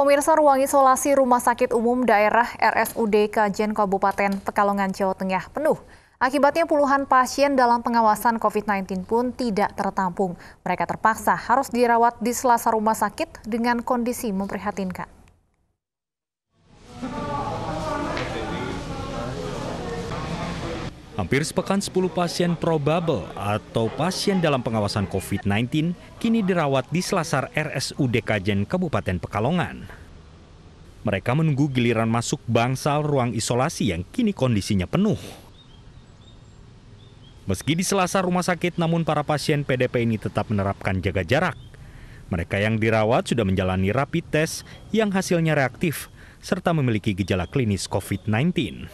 Pemirsa ruang isolasi Rumah Sakit Umum Daerah RSUD Kajen Kabupaten Pekalongan Jawa Tengah penuh. Akibatnya puluhan pasien dalam pengawasan COVID-19 pun tidak tertampung. Mereka terpaksa harus dirawat di selasa rumah sakit dengan kondisi memprihatinkan. Hampir sepekan 10 pasien probable atau pasien dalam pengawasan COVID-19 kini dirawat di Selasar RSUD Kajen Kabupaten Pekalongan. Mereka menunggu giliran masuk bangsal ruang isolasi yang kini kondisinya penuh. Meski di Selasar rumah sakit, namun para pasien PDP ini tetap menerapkan jaga jarak. Mereka yang dirawat sudah menjalani rapid test yang hasilnya reaktif, serta memiliki gejala klinis COVID-19.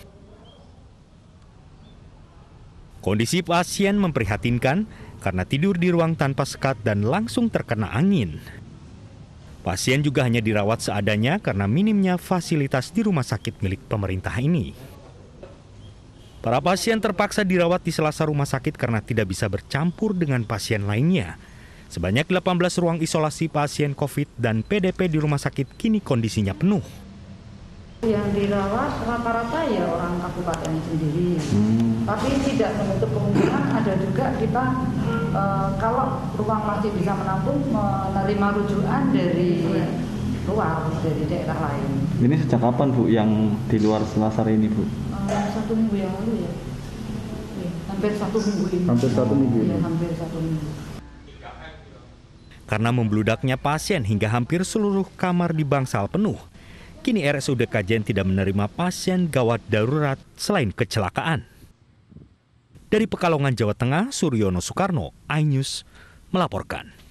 Kondisi pasien memprihatinkan karena tidur di ruang tanpa sekat dan langsung terkena angin. Pasien juga hanya dirawat seadanya karena minimnya fasilitas di rumah sakit milik pemerintah ini. Para pasien terpaksa dirawat di selasa rumah sakit karena tidak bisa bercampur dengan pasien lainnya. Sebanyak 18 ruang isolasi pasien COVID dan PDP di rumah sakit kini kondisinya penuh. Yang dirawat rata-rata ya orang kabupaten sendiri. Hmm. Tapi tidak menutup kemungkinan ada juga kita e, kalau ruang masih bisa menampung menerima rujukan dari luar dari daerah lain. Ini sejak kapan Bu yang di luar Selasar ini Bu? E, satu minggu yang lalu ya. Iya, hampir satu minggu ini. Hampir satu iya, minggu ini. Ya, hampir satu minggu. Karena membludaknya pasien hingga hampir seluruh kamar di bangsal penuh, kini RSUD Kajen tidak menerima pasien gawat darurat selain kecelakaan. Dari Pekalongan, Jawa Tengah, Suryono Soekarno, iNews, melaporkan.